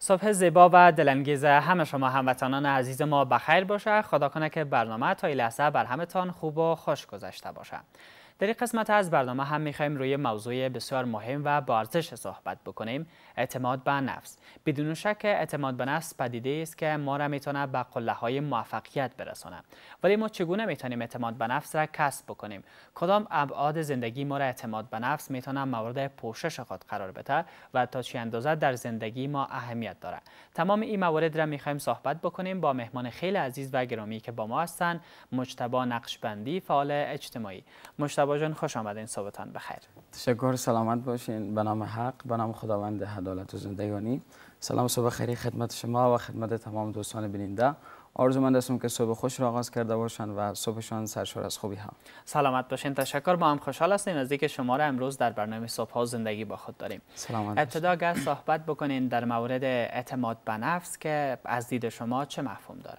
صبح زیبا و دلانگیز همه شما هموطنان عزیز ما بخیر باشه خدا کنه که برنامه تا لحظه بر همتان خوب و خوش گذشته باشه در قسمت از برنامه هم میخوایم روی موضوع بسیار مهم و بارزش صحبت بکنیم اعتماد به نفس بدون شک اعتماد به نفس پدیده است که ما را میتونه به قله های موفقیت برسانه ولی ما چگونه میتونیم اعتماد به نفس را کسب بکنیم کدام ابعاد زندگی ما را اعتماد به نفس میتونه مورد پوشش خود قرار بده و تا چه اندازه در زندگی ما اهمیت داره تمام این موارد را میخواییم صحبت بکنیم با مهمان خیلی عزیز و گرامی که با ما هستند مجتبی نقشبندی فعال اجتماعی سبا جان خوش آمدین صبحتان بخیر تشکر سلامت باشین به نام حق به نام خداوند عدالت و زندگانی سلام صبح خیری خدمت شما و خدمت تمام دوستان بیننده آرزو من دستم که صبح خوش را آغاز کرده باشند و صبحشان سرشار از خوبی ها سلامت باشین تشکر با هم خوشحال هستیم از اینکه شما را امروز در برنامه صبح ها زندگی با خود داریم سلامت ابتدا اگر صحبت بکنین در مورد اعتماد به نفس که از دید شما چه مفهوم داره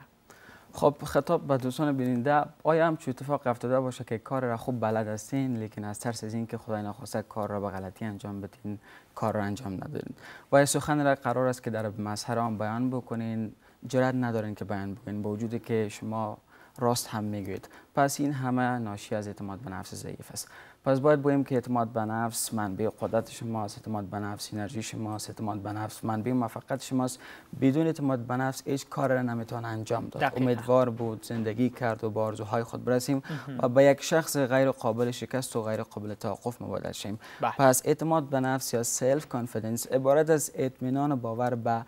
خب خطاب به دوستان بیننده آیا همچون اتفاق افتاده باشه که کار را خوب بلد هستین لیکن از ترس از اینکه خدای نخواسته کار را به غلطی انجام بدین کار را انجام ندارین و سخن را قرار است که در مظهر آن بیان بکنین جرات ندارین که بیان بکنین با وجودی که شما راست هم میگوید پس این همه ناشی از اعتماد به نفس ضعیف است پس باید بگیم که اعتماد به نفس من منبع قدرت شماست اعتماد به نفس انرژی شماست اعتماد به نفس من منبع موفقیت شماست بدون اعتماد به نفس هیچ کار را نمیتونه انجام داد دقیقا. امیدوار بود زندگی کرد و به آرزوهای خود برسیم و به یک شخص غیر قابل شکست و غیر قابل توقف مبادل شیم بله. پس اعتماد به نفس یا سلف کانفیدنس عبارت از اطمینان و باور به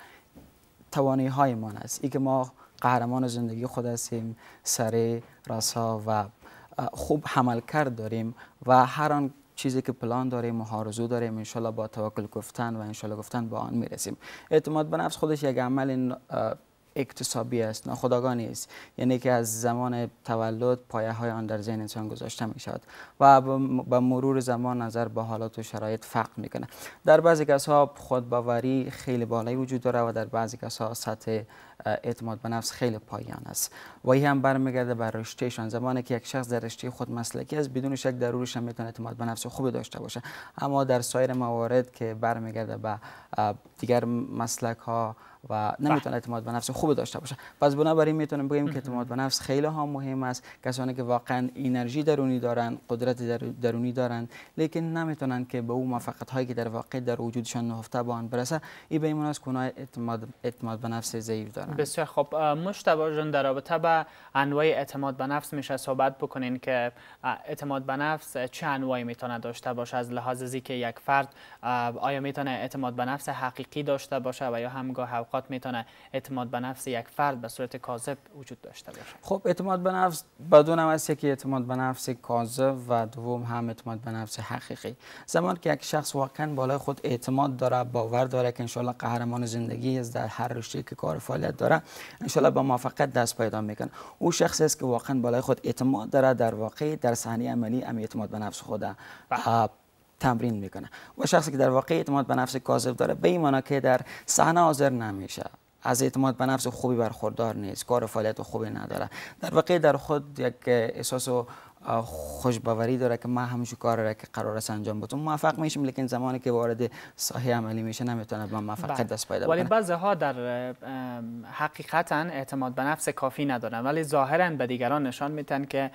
توانایی هایمان است ای که ما قهرمان زندگی خود هستیم سری راسا و خوب حمل کرد داریم و هر آن چیزی که پلان داریم و حارزو داریم انشالله با توکل گفتن و انشالله گفتن با آن میرسیم اعتماد به نفس خودش یک عمل اکتسابی است ناخداگانی است یعنی که از زمان تولد پایه های آن در ذهن انسان گذاشته می شود و به مرور زمان نظر به حالات و شرایط فرق می کنه در بعضی خود خودباوری خیلی بالایی وجود داره و در بعضی ها سطح اعتماد به نفس خیلی پایان است و این هم برمیگرده بر رشتهشان زمانی که یک شخص در رشته خود مسلکی است بدون شک ضرورش هم میتونه اعتماد به نفس خوبی داشته باشه اما در سایر موارد که برمیگرده به دیگر مسلک ها و بله. نمیتونه اعتماد به نفس خوب داشته باشه پس بنابراین میتونیم بگیم که اعتماد به نفس خیلی ها مهم است کسانی که واقعا انرژی درونی دارن قدرت در درونی دارن لیکن نمیتونن که به اون موفقیت هایی که در واقع در وجودشان نهفته به آن برسه این به ایمان از اعتماد اعتماد به نفس ضعیف دارن بسیار خب مشتبه جان در رابطه با انواع اعتماد به نفس میشه صحبت بکنین که اعتماد به نفس چه انواعی میتونه داشته باشه از لحاظ که یک فرد آیا میتونه اعتماد به نفس حقیقی داشته باشه و یا همگاه اوقات میتونه اعتماد به نفس یک فرد به صورت کاذب وجود داشته باشه خب اعتماد به نفس بدون هم که یکی اعتماد به نفس کاذب و دوم هم اعتماد به نفس حقیقی زمان که یک شخص واقعا بالای خود اعتماد داره باور داره که انشالله قهرمان زندگی است در هر رشته که کار فعالیت داره انشالله با موفقیت دست پیدا میکنه او شخصی است که واقعا بالای خود اعتماد داره در واقع در صحنه عملی هم اعتماد به نفس خوده بله. تمرین میکنه و شخصی که در واقع اعتماد به نفس کاذب داره به این که در صحنه حاضر نمیشه از اعتماد به نفس خوبی برخوردار نیست کار و فعالیت خوبی نداره در واقع در خود یک احساس و خوش داره که ما همش کار را که قرار است انجام بدم موفق میشم لیکن زمانی که وارد ساحه عملی میشه نمیتونه با موفقیت بله. دست پیدا کنه ولی بعضی ها در حقیقتا اعتماد به نفس کافی ندارن ولی ظاهرا به دیگران نشان میتن که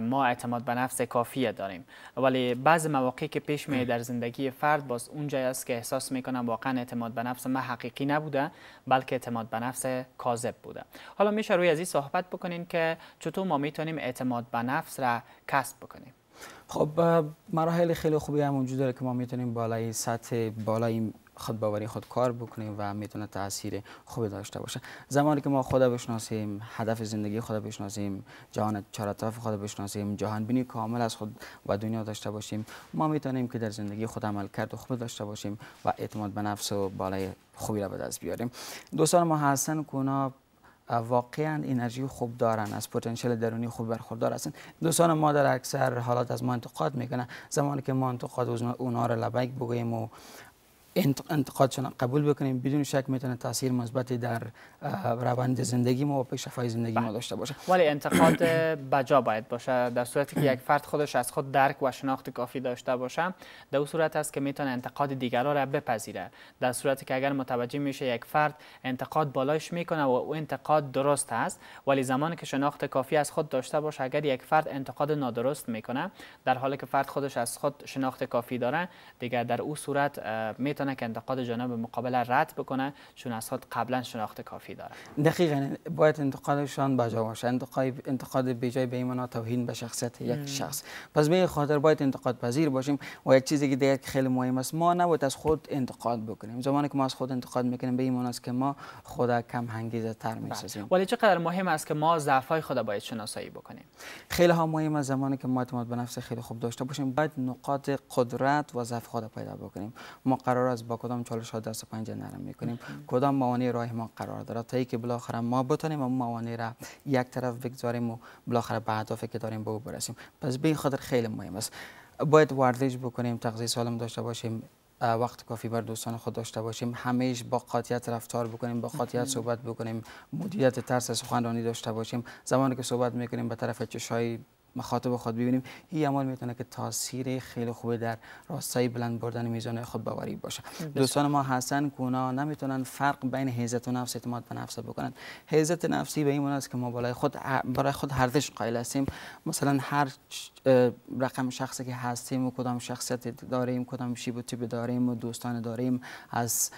ما اعتماد به نفس کافی داریم ولی بعض مواقع که پیش می در زندگی فرد باز اونجایی است که احساس میکنم واقعا اعتماد به نفس ما حقیقی نبوده بلکه اعتماد به نفس کاذب بوده حالا میشه روی از این صحبت بکنین که چطور ما میتونیم اعتماد به نفس را کسب بکنیم خب مراحل خیلی خوبی هم وجود داره که ما میتونیم بالای سطح بالای خود باوری خود کار بکنیم و میتونه تاثیر خوبی داشته باشه زمانی که ما خدا بشناسیم هدف زندگی خدا بشناسیم جهان چهار طرف خدا بشناسیم جهان بینی کامل از خود و دنیا داشته باشیم ما میتونیم که در زندگی خود عمل کرد و خوب داشته باشیم و اعتماد به نفس و بالای خوبی را به دست بیاریم دوستان ما حسن که واقعا انرژی خوب دارن از پتانسیل درونی خوب برخوردار هستن دوستان ما در اکثر حالات از ما انتقاد میکنن زمانی که ما انتقاد اونا رو لبیک بگیم و شنا قبول بکنیم بدون شک میتونه تاثیر مثبتی در روند زندگی ما و شفای زندگی ما بله. داشته باشه ولی انتقاد بجا باید باشه در صورتی که یک فرد خودش از خود درک و شناخت کافی داشته باشه در او صورت است که میتونه انتقاد دیگران را بپذیره در صورتی که اگر متوجه میشه یک فرد انتقاد بالایش میکنه و او انتقاد درست است ولی زمانی که شناخت کافی از خود داشته باشه اگر یک فرد انتقاد نادرست میکنه در حالی که فرد خودش از خود شناخت کافی داره دیگر در او صورت حتی نه که انتقاد جانب مقابل رد بکنه چون اسات قبلا شناخت کافی داره دقیقا باید انتقادشان بجا باشه انتقاد انتقاد جای به ایمان توهین به شخصیت یک شخص پس به خاطر باید انتقاد پذیر باشیم و یک چیزی که دیگه خیلی مهم است ما نباید از خود انتقاد بکنیم زمانی که ما از خود انتقاد میکنیم به ایمان است که ما خود کم هنگیزه تر بله. میسازیم ولی چقدر مهم است که ما های خود باید شناسایی بکنیم خیلی ها مهم است زمانی که ما اعتماد به نفس خیلی خوب داشته باشیم باید نقاط قدرت و ضعف خود پیدا بکنیم ما قرار از با کدام چالش ها دست پنجه نرم میکنیم کدام موانع راه ما قرار داره تا که بالاخره ما بتونیم اون موانع را یک طرف بگذاریم و بالاخره به هدفی که داریم به او برسیم پس به خاطر خیلی مهم است باید ورزش بکنیم تغذیه سالم داشته باشیم وقت کافی بر دوستان خود داشته باشیم همیش با قاطیت رفتار بکنیم با قاطیت صحبت بکنیم مدیریت ترس سخنرانی داشته باشیم زمانی که صحبت میکنیم به طرف چشای مخاطب خود ببینیم این اعمال میتونه که تاثیر خیلی خوبه در راستای بلند بردن میزان خود باوری باشه دوستان ما حسن که نمیتونن فرق بین حیزت و نفس اعتماد به نفس بکنن حیزت نفسی به این است که ما برای خود برای خود هردش قائل هستیم مثلا هر رقم شخصی که هستیم و کدام شخصیت داریم کدام شیب و داریم و دوستان داریم از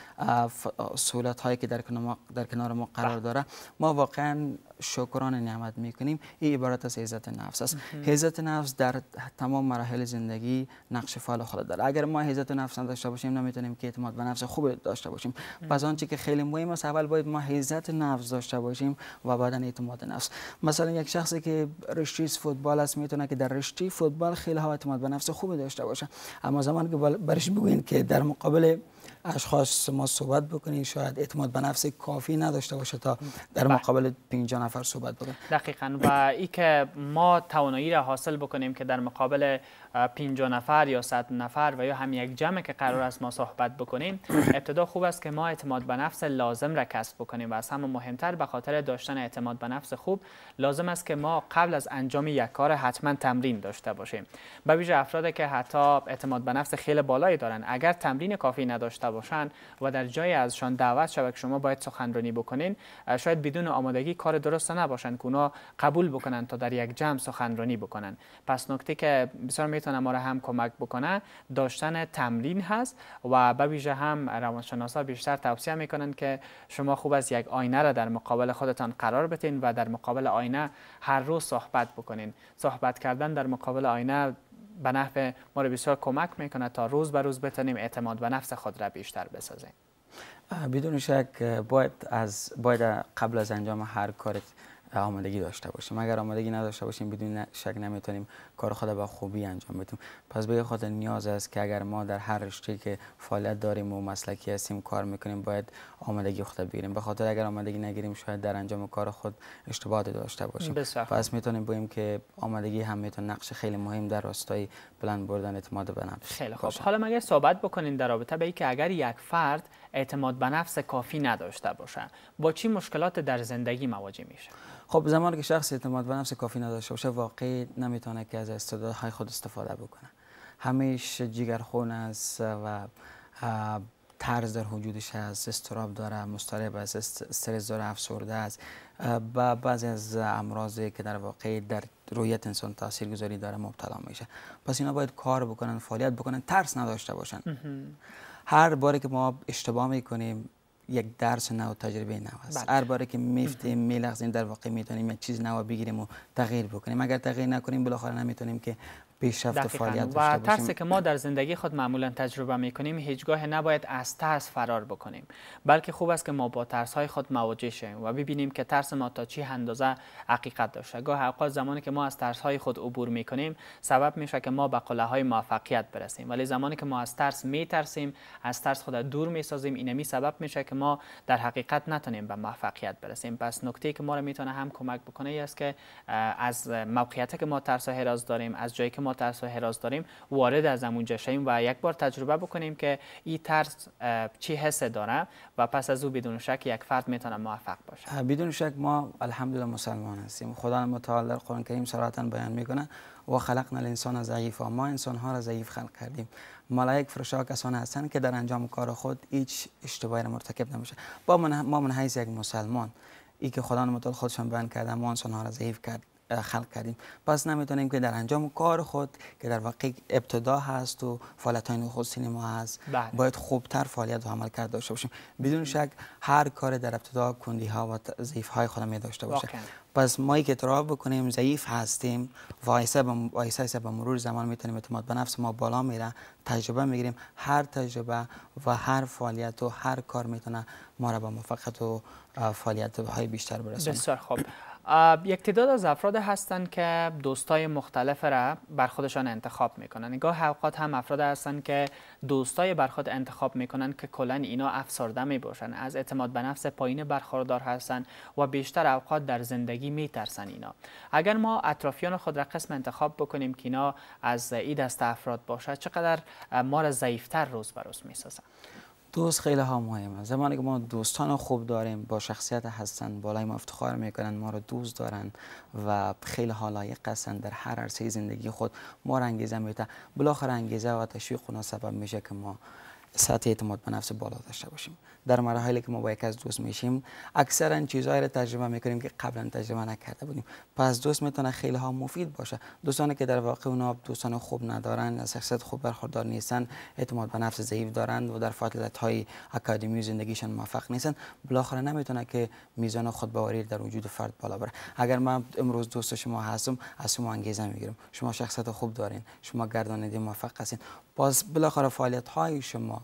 سهولت هایی که در کنار ما قرار بله. داره ما واقعا شکران نعمت میکنیم این عبارت از عزت نفس است عزت نفس در تمام مراحل زندگی نقش فعال خود داره اگر ما عزت نفس نداشته باشیم نمیتونیم که اعتماد به نفس خوب داشته باشیم پس آنچه که خیلی مهم است اول باید ما عزت نفس داشته باشیم و بعدا اعتماد نفس مثلا یک شخصی که رشتی فوتبال است میتونه که در رشتی فوتبال خیلی ها اعتماد به نفس خوب داشته باشه اما زمانی که برش بگوین که در مقابل اشخاص ما صحبت بکنیم شاید اعتماد به نفس کافی نداشته باشه تا در بله. مقابل 50 نفر صحبت بکنیم دقیقا و ای که ما توانایی را حاصل بکنیم که در مقابل پینجا نفر یا صد نفر و یا هم یک جمع که قرار است ما صحبت بکنیم ابتدا خوب است که ما اعتماد به نفس لازم را کسب بکنیم و از همه مهمتر به خاطر داشتن اعتماد به نفس خوب لازم است که ما قبل از انجام یک کار حتما تمرین داشته باشیم به ویژه افرادی که حتی اعتماد به نفس خیلی بالایی دارن اگر تمرین کافی نداشته باشند و در جای ازشان دعوت شود که شما باید سخنرانی بکنین شاید بدون آمادگی کار درست نباشند که قبول بکنن تا در یک جمع سخنرانی بکنن پس نکته که بسیار میتونه ما را هم کمک بکنه داشتن تمرین هست و به ویژه هم روانشناسا بیشتر توصیه میکنن که شما خوب از یک آینه را در مقابل خودتان قرار بتین و در مقابل آینه هر روز صحبت بکنین صحبت کردن در مقابل آینه به نحو ما را بسیار کمک میکنه تا روز به روز بتونیم اعتماد به نفس خود را بیشتر بسازیم بدون شک باید از قبل از انجام هر کاری و آمادگی داشته باشیم اگر آمادگی نداشته باشیم بدون شک نمیتونیم کار خود با خوبی انجام بدیم پس به خاطر نیاز است که اگر ما در هر رشته که فعالیت داریم و مسلکی هستیم کار میکنیم باید آمادگی خود بگیریم به خاطر اگر آمادگی نگیریم شاید در انجام کار خود اشتباه داشته باشیم بسخن. پس میتونیم بگیم که آمادگی هم میتونه نقش خیلی مهم در راستای بلند بردن اعتماد به نفس خیلی خوب حالا مگر صحبت بکنیم در رابطه به اینکه اگر یک فرد اعتماد به نفس کافی نداشته باشه با چی مشکلات در زندگی مواجه میشه خب زمانی که شخص اعتماد به نفس کافی نداشته باشه واقعی نمیتونه که از استعدادهای خود استفاده بکنه همیشه جگرخون است و ترس در وجودش از استراب داره مسترب است استرس داره افسرده است و بعضی از امراضی که در واقع در رویت انسان تاثیر گذاری داره مبتلا میشه پس اینا باید کار بکنن فعالیت بکنن ترس نداشته باشن هر باری که ما اشتباه میکنیم یک درس نو تجربه نو است بله. هر باری که میفتیم میلغزیم در واقع میتونیم یک چیز نو بگیریم و تغییر بکنیم اگر تغییر نکنیم بالاخره نمیتونیم که پیشرفت فعالیت و ترس که ما در زندگی خود معمولا تجربه می کنیم هیچگاه نباید از ترس فرار بکنیم بلکه خوب است که ما با ترس های خود مواجه شویم و ببینیم که ترس ما تا چه اندازه حقیقت داشته گاه اوقات زمانی که ما از ترس های خود عبور میکنیم سبب میشه که ما به قله های موفقیت برسیم ولی زمانی که ما از ترس میترسیم از ترس خود دور می سازیم اینمی سبب میشه که ما در حقیقت نتونیم به موفقیت برسیم پس نکته که ما را میتونه هم کمک بکنه است که از موقعیتی که ما ترس های داریم از جایی ما ترس و حراس داریم وارد از اونجا شیم و یک بار تجربه بکنیم که این ترس چی حس داره و پس از او بدون شک یک فرد میتونه موفق باشه بدون شک ما الحمدلله مسلمان هستیم خدا متعال در قرآن کریم صراحتا بیان میکنه و خلقنا الانسان ضعیفا ما انسان ها را ضعیف خلق کردیم ملائک فرشا کسان هستند که در انجام کار خود هیچ اشتباهی را مرتکب نمیشه با من ما من یک مسلمان ای که خدا متعال خودشان بیان کرده ما انسان ها را ضعیف کرد خلق کردیم پس نمیتونیم که در انجام کار خود که در واقع ابتدا هست و فعالیت های نخستین ما هست بله. باید خوبتر فعالیت و عمل کرد داشته باشیم بدون شک هر کار در ابتدا کندی ها و ضعیف های خود می داشته باشه واقعا. پس ما که اعتراف بکنیم ضعیف هستیم و به با مرور زمان میتونیم اعتماد به نفس ما بالا میره تجربه میگیریم هر تجربه و هر فعالیت و هر کار میتونه ما را به موفقیت و فعالیت های بیشتر برسونه بسیار خوب یک تعداد از افراد هستند که دوستای مختلف را بر خودشان انتخاب میکنن گاه اوقات هم افراد هستند که دوستای بر خود انتخاب میکنن که کلا اینا افسرده میباشن از اعتماد به نفس پایین برخوردار هستند و بیشتر اوقات در زندگی میترسن اینا اگر ما اطرافیان خود را قسم انتخاب بکنیم که اینا از این دست افراد باشد چقدر ما را ضعیفتر روز بر روز میسازن دوست خیلی ها مهمه زمانی که ما دوستان خوب داریم با شخصیت هستن بالای ما افتخار میکنن ما رو دوست دارن و خیلی ها لایق هستن در هر عرصه زندگی خود ما رو انگیزه میده بلاخره انگیزه و تشویق اونا سبب میشه که ما سطح اعتماد به نفس بالا داشته باشیم در مراحلی که ما با یک از دوست میشیم اکثرا چیزهایی را تجربه میکنیم که قبلا تجربه نکرده بودیم پس دوست میتونه خیلی ها مفید باشه دوستانی که در واقع اونا دوستان خوب ندارن از شخصیت خوب برخوردار نیستن اعتماد به نفس ضعیف دارند و در فعالیت های اکادمی زندگیشان موفق نیستن بالاخره نمیتونه که میزان خود باوری در وجود فرد بالا بره اگر من امروز دوست شما هستم از شما انگیزه میگیرم شما شخصیت خوب دارین شما گردانید موفق هستین باز بالاخره فعالیت های شما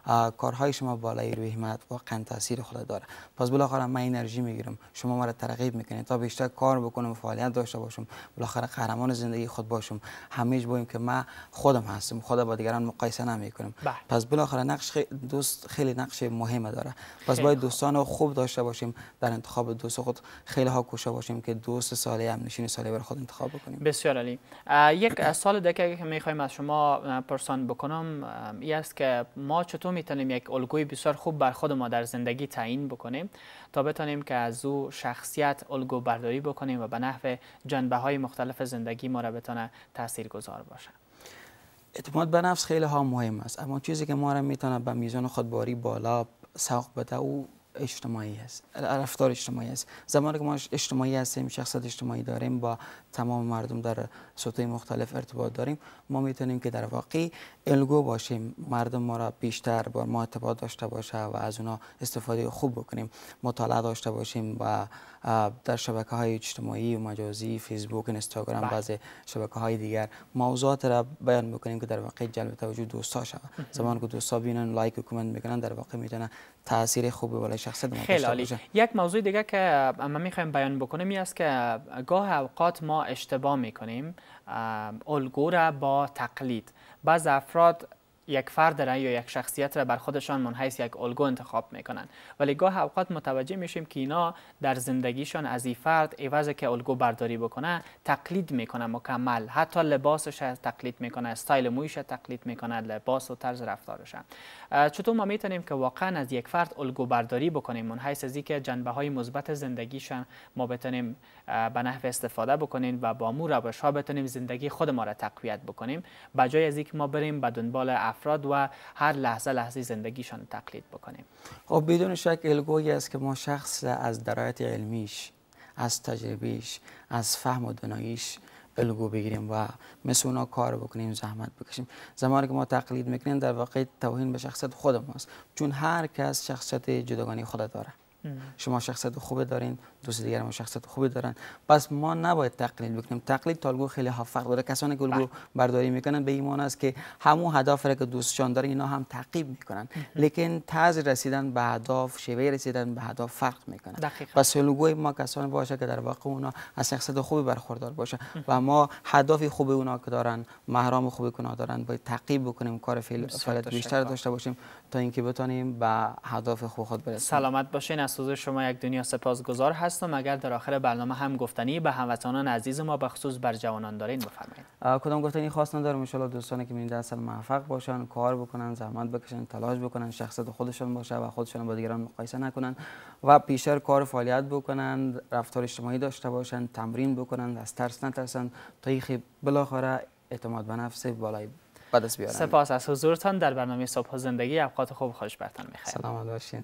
کارهای شما بالای روی همت واقعا تاثیر خود داره پس بالاخره من انرژی میگیرم شما مرا ترغیب میکنید تا بیشتر کار بکنم فعالیت داشته باشم بالاخره قهرمان زندگی خود باشم همیشه بویم که من خودم هستم خدا با دیگران مقایسه نمیکنم بله. پس بالاخره نقش دوست خیلی نقش مهم داره پس باید دوستان خوب داشته باشیم در انتخاب دوست خود خیلی ها کوشا باشیم که دوست سالی هم نشین سالی بر خود انتخاب بکنیم بسیار علی یک سال دیگه که میخوایم از شما پرسان بکنم این است که ما چطور میتونیم یک الگوی بسیار خوب بر خود ما در زندگی تعیین بکنیم تا بتانیم که از او شخصیت الگو برداری بکنیم و به نحو جنبه های مختلف زندگی ما را بتانه تاثیرگذار باشه اعتماد به نفس خیلی ها مهم است اما چیزی که ما را میتونه به میزان خودباری بالا سوق بده او اجتماعی است رفتار اجتماعی است زمانی که ما اجتماعی هستیم شخصیت اجتماعی داریم با تمام مردم در سطوح مختلف ارتباط داریم ما میتونیم که در واقع الگو باشیم مردم ما را بیشتر با ما ارتباط داشته باشه و از اونا استفاده خوب بکنیم مطالعه داشته باشیم و در شبکه های اجتماعی و مجازی فیسبوک اینستاگرام بله. بعض شبکه های دیگر موضوعات را بیان بکنیم که در واقع جلب توجه دوستا شود زمان که دوستا بینن لایک و کامنت میکنن در واقع میتونه تاثیر خوبی برای شخصیت ما خیلی عالی. یک موضوع دیگه که ما میخوایم بیان بکنیم این است که گاه اوقات ما اشتباه میکنیم الگو را با تقلید بعض افراد یک فرد را یا یک شخصیت را بر خودشان منحیث یک الگو انتخاب میکنند ولی گاه اوقات متوجه میشیم که اینا در زندگیشان از این فرد عوض که الگو برداری بکنه تقلید میکنه مکمل حتی لباسش تقلید میکنه استایل مویش تقلید میکنه لباس و طرز رفتارش چطور ما میتونیم که واقعا از یک فرد الگو برداری بکنیم منحیث از اینکه جنبه های مثبت زندگیشان ما بتونیم به نحو استفاده بکنیم و با مو روش ها بتونیم زندگی خود ما را تقویت بکنیم بجای از اینکه ما بریم به دنبال افراد و هر لحظه لحظه زندگیشان تقلید بکنیم خب بدون شک الگویی است که ما شخص از درایت علمیش از تجربیش از فهم و دناییش الگو بگیریم و مثل اونا کار بکنیم زحمت بکشیم زمانی که ما تقلید میکنیم در واقع توهین به شخصیت خود ماست چون هر کس شخصیت جداگانه خود داره شما شخصیت خوبه دارین دوست دیگر ما شخصیت خوبی دارن پس ما نباید تقلید بکنیم تقلید تالگو خیلی ها داره کسانی که بله. برداری میکنن به ایمان است که همون هدف را که دوستشان داره اینا هم تعقیب میکنن لیکن طرز رسیدن به هدف شیوه رسیدن به هدف فرق میکنه پس الگوی ما کسانی باشه که در واقع اونا از شخصت خوبی برخوردار باشه و ما هدف خوب اونا که دارن محرام خوبی کنا دارن باید تعقیب بکنیم کار فعالیت بیشتر داشته باشیم تا اینکه بتونیم به هدف خوب خود برسیم سلامت باشین از شما یک دنیا سپاسگزار هست هستم و مگر در آخر برنامه هم گفتنی به هموطنان عزیز ما به خصوص بر جوانان دارین بفرمایید کدام گفتنی خواستن دارم؟ ان دوستانی که میبینید اصل موفق باشن کار بکنن زحمت بکشن تلاش بکنن شخصیت خودشان باشه و خودشان با دیگران مقایسه نکنن و پیشر کار فعالیت بکنن رفتار اجتماعی داشته باشن تمرین بکنن از ترس نترسن تا خیلی بالاخره اعتماد به نفس بالای سپاس از حضورتان در برنامه صبح زندگی اوقات خوب خوش برتان میخیر سلامت باشین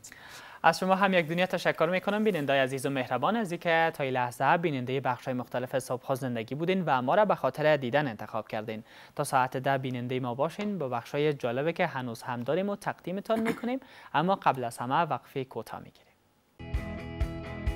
از شما هم یک دنیا تشکر میکنم بیننده عزیز و مهربان از که تا این لحظه بیننده بخش های مختلف صبح زندگی بودین و ما را به خاطر دیدن انتخاب کردین تا ساعت ده بیننده ما باشین با بخش های جالبه که هنوز هم داریم و تقدیمتان میکنیم اما قبل از همه وقفه کوتاه میگیریم